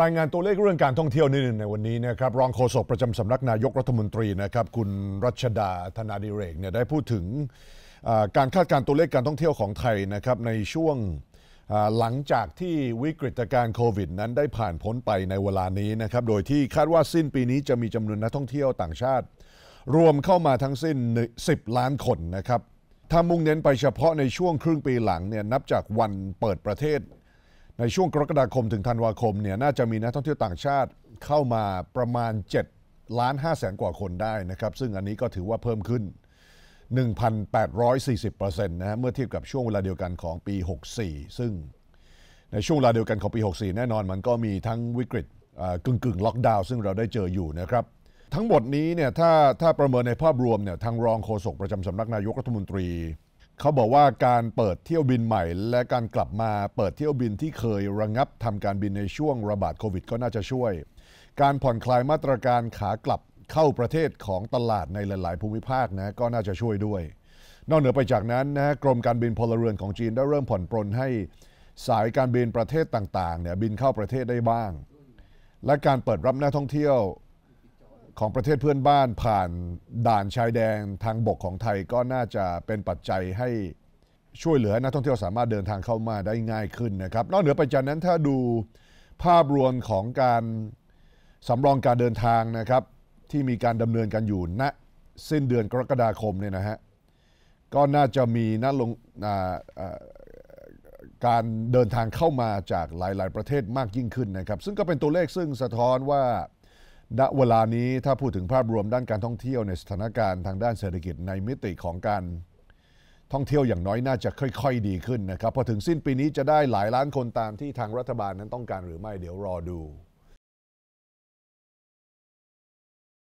รายงานตัวเลขเรื่องการท่องเที่ยวนิดนึงในวันนี้นะครับรองโฆษกประจำสำนักนายกรัฐมนตรีนะครับคุณรัชดาธนาดิเรกเนี่ยได้พูดถึงการคาดการตัวเลขการท่องเที่ยวของไทยนะครับในช่วงหลังจากที่วิกฤตการโควิดนั้นได้ผ่านพ้นไปในเวลานี้นะครับโดยที่คาดว่าสิ้นปีนี้จะมีจำนวนนักท่องเที่ยวต่างชาติ รวมเข้ามาทั้งสิ้น 10 ล้านคนนะครับถ้ามุ่งเน้นไปเฉพาะในช่วงครึ่งปีหลังเนี่ยนับจากวันเปิดประเทศในช่วงกรกฎาคมถึงธันวาคมเนี่ยน่าจะมีนักท่องเที่ยวต่างชาติเข้ามาประมาณ7ล้าน5แสนกว่าคนได้นะครับซึ่งอันนี้ก็ถือว่าเพิ่มขึ้น 1,840%นะฮะเมื่อเทียบกับช่วงเวลาเดียวกันของปี 64 ซึ่งในช่วงเวลาเดียวกันของปี 64 แน่นอน มันก็มีทั้งวิกฤตกึ่งกึ่งล็อกดาวน์ซึ่งเราได้เจออยู่นะครับทั้งหมดนี้เนี่ยถ้าถ้าประเมินในภาพรวมเนี่ยทางรองโฆษกประจำสำนักนายกรัฐมนตรีเขาบอกว่าการเปิดเที่ยวบินใหม่และการกลับมาเปิดเที่ยวบินที่เคยระงงับทำการบินในช่วงระบาดโควิดก็น่าจะช่วย การผ่อนคลายมาตรการขากลับเข้าประเทศของตลาดในหลาย ๆ ภูมิภาคนะก็น่าจะช่วยด้วย นอกเหนือไปจากนั้นนะกรมการบินพลเรือนของจีนได้เริ่มผ่อนปรนให้ สายการบินประเทศต่าง ๆ เนี่ยบินเข้าประเทศได้บ้าง และการเปิดรับนักท่องเที่ยวของประเทศเพื่อนบ้านผ่านด่านชายแดนทางบกของไทยก็น่าจะเป็นปัจจัยให้ช่วยเหลือนักท่องเที่ยวสามารถเดินทางเข้ามาได้ง่ายขึ้นนะครับ นอกเหนือไปจากนั้นถ้าดูภาพรวมของการสำรองการเดินทางนะครับ ที่มีการดำเนินกันอยู่ณนะสิ้นเดือนกรกฎาคมเนี่ยนะฮะก็น่าจะมีนักลงการเดินทางเข้ามาจากหลาย ๆ ประเทศมากยิ่งขึ้นนะครับ ซึ่งก็เป็นตัวเลขซึ่งสะท้อนว่าณเวลานี้ถ้าพูดถึงภาพรวมด้านการท่องเที่ยวในสถานการณ์ทางด้านเศรษฐกิจในมิติของการท่องเที่ยวอย่างน้อยน่าจะค่อยๆ ดีขึ้นนะครับพอถึงสิ้นปีนี้จะได้หลายล้านคนตามที่ทางรัฐบาลนั้นต้องการหรือไม่เดี๋ยวรอดู